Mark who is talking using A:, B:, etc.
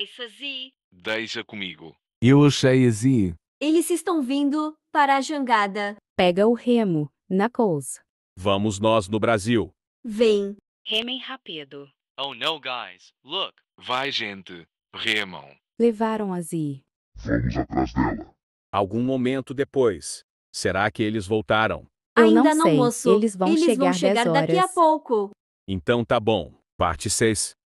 A: mais assim.
B: Deixa comigo.
C: Eu achei assim.
A: Eles estão vindo para a jangada.
B: Pega o remo, Knuckles. Vamos
C: nós no Brasil. Vem.
B: Remem rápido.
C: Oh no, guys. Look. Vai, gente. Remam. Levaram a Z. Vamos atrás dela. Algum momento depois. Será que eles voltaram?
A: Eu Ainda não, não moço. Eles vão Eles chegar, vão chegar daqui a pouco.
C: Então tá bom. Parte 6.